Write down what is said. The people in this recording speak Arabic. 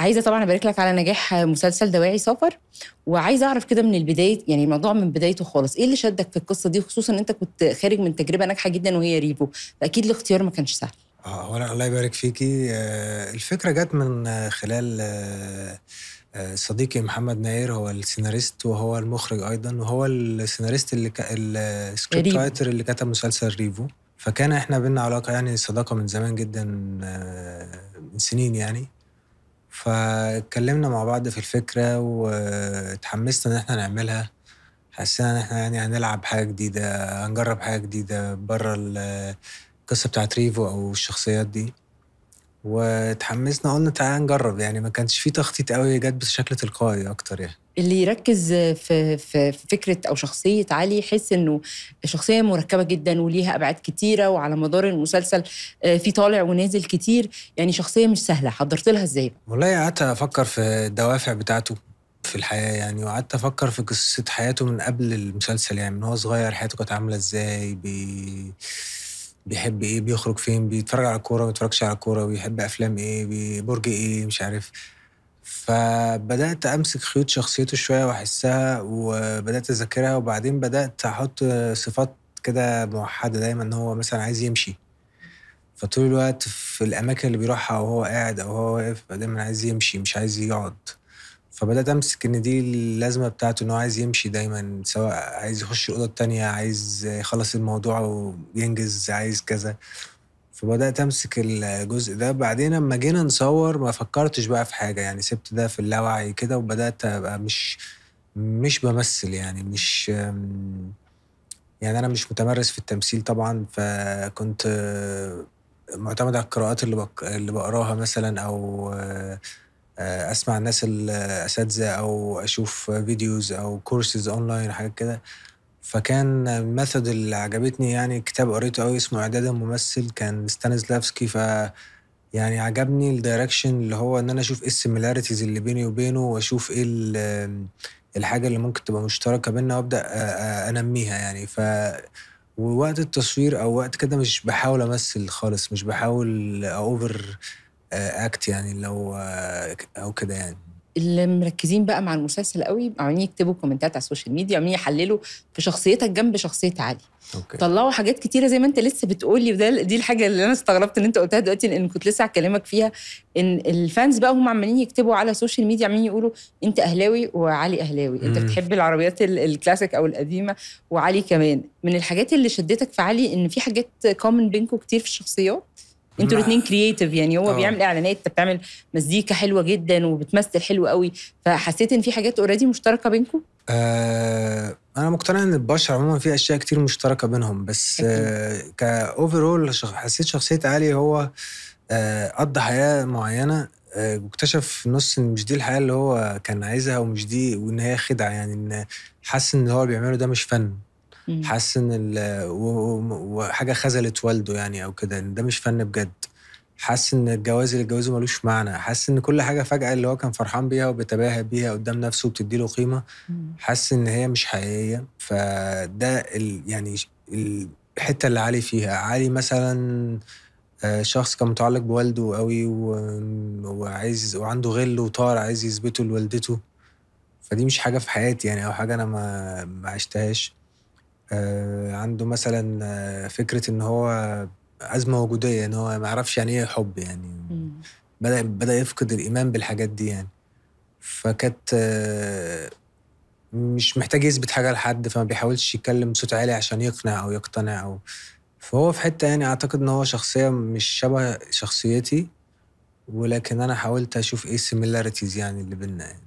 عايزه طبعا ابارك لك على نجاح مسلسل دواعي سفر وعايزه اعرف كده من البدايه يعني الموضوع من بدايته خالص ايه اللي شدك في القصه دي خصوصا ان انت كنت خارج من تجربه ناجحه جدا وهي ريفو فاكيد الاختيار ما كانش سهل اه اولا الله يبارك فيكي آه، الفكره جت من آه، خلال آه، صديقي محمد ناير هو السيناريست وهو المخرج ايضا وهو السيناريست اللي ك... السكريبت رايتر اللي كتب مسلسل ريفو فكان احنا بينا علاقه يعني صداقه من زمان جدا من سنين يعني فاتكلمنا مع بعض في الفكره واتحمسنا ان احنا نعملها حسينا ان احنا يعني هنلعب حاجه جديده هنجرب حاجه جديده بره القصه بتاعت ريفو او الشخصيات دي وتحمسنا قلنا تعالى نجرب يعني ما كانش في تخطيط قوي جت بشكل تلقائي اكتر يعني اللي يركز في في فكره او شخصيه علي يحس انه شخصيه مركبه جدا وليها ابعاد كتيره وعلى مدار المسلسل آه، في طالع ونازل كتير يعني شخصيه مش سهله حضرت لها ازاي والله قعدت افكر في الدوافع بتاعته في الحياه يعني وقعدت افكر في قصه حياته من قبل المسلسل يعني من هو صغير حياته كانت عامله ازاي بي بيحب ايه بيخرج فين بيتفرج على الكوره ما بيتفرجش على الكوره بيحب افلام ايه برج ايه مش عارف فبدات امسك خيوط شخصيته شويه واحسها وبدات اذاكرها وبعدين بدات احط صفات كده موحده دايما ان هو مثلا عايز يمشي فطول الوقت في الاماكن اللي بيروحها وهو قاعد او هو واقف دايما عايز يمشي مش عايز يقعد فبدات امسك ان دي اللازمه بتاعته انه عايز يمشي دايما سواء عايز يخش الاوضه التانية عايز يخلص الموضوع وينجز عايز كذا فبدات امسك الجزء ده بعدين لما جينا نصور ما فكرتش بقى في حاجه يعني سبت ده في اللاوعي كده وبدات ابقى مش مش بمثل يعني مش يعني انا مش متمرس في التمثيل طبعا فكنت معتمد على القراءات اللي بق... اللي بقراها مثلا او آه، اسمع الناس الاساتذه او اشوف فيديوز او كورسز اونلاين حاجات كده فكان الميثود اللي عجبتني يعني كتاب قريته قوي اسمه اعداد الممثل كان ستانيسلافسكي ف يعني عجبني الدايركشن اللي هو ان انا اشوف ايه السيميلاريتيز اللي بيني وبينه واشوف ايه الحاجه اللي ممكن تبقى مشتركه بينا وابدا انميها يعني ف ووقت التصوير او وقت كده مش بحاول امثل خالص مش بحاول اوفر اكت آه، يعني لو آه، او كده يعني اللي مركزين بقى مع المسلسل قوي عاملين يكتبوا كومنتات على السوشيال ميديا عاملين يحللوا في شخصيتك جنب شخصيه علي أوكي. طلعوا حاجات كتيره زي ما انت لسه بتقولي وده دي الحاجه اللي انا استغربت ان انت قلتها دلوقتي لان كنت لسه هكلمك فيها ان الفانز بقى هم عمالين يكتبوا على السوشيال ميديا عمالين يقولوا انت اهلاوي وعلي اهلاوي مم. انت بتحب العربيات الكلاسيك او القديمه وعلي كمان من الحاجات اللي شدتك في علي ان في حاجات كومن بينكم كتير في الشخصيات انتوا الاثنين كرييتيف يعني هو أوه. بيعمل اعلانات انت بتعمل مزيكا حلوه جدا وبتمثل حلو قوي فحسيت ان في حاجات اوريدي مشتركه بينكم؟ آه انا مقتنع ان البشر عموما في اشياء كتير مشتركه بينهم بس آه كاوفرول حسيت شخصيه علي هو آه قضى حياه معينه آه، واكتشف في النص ان مش دي الحياه اللي هو كان عايزها ومش دي وان هي خدعه يعني ان حس ان هو بيعمله ده مش فن حاسس ان وحاجه خذلت والده يعني او كده ان ده مش فن بجد حاسس ان الجواز اللي اتجوزه ملوش معنى حاسس ان كل حاجه فجاه اللي هو كان فرحان بيها وبيتباهى بيها قدام نفسه وبتديله قيمه حاسس ان هي مش حقيقيه فده ال يعني الحته اللي علي فيها علي مثلا آه، شخص كان متعلق بوالده قوي وعايز وعنده غل وطار عايز يثبته لوالدته فدي مش حاجه في حياتي يعني او حاجه انا ما ما عشتهاش آه، عنده مثلا آه، فكره ان هو ازمه وجوديه ان هو ما يعرفش يعني ايه حب يعني بدا بدا يفقد الايمان بالحاجات دي يعني فكانت آه، مش محتاج يثبت حاجه لحد فما بيحاولش يتكلم بصوت عالي عشان يقنع او يقتنع او فهو في حته يعني اعتقد ان هو شخصيه مش شبه شخصيتي ولكن انا حاولت اشوف ايه السيميلاريتيز يعني اللي بينا يعني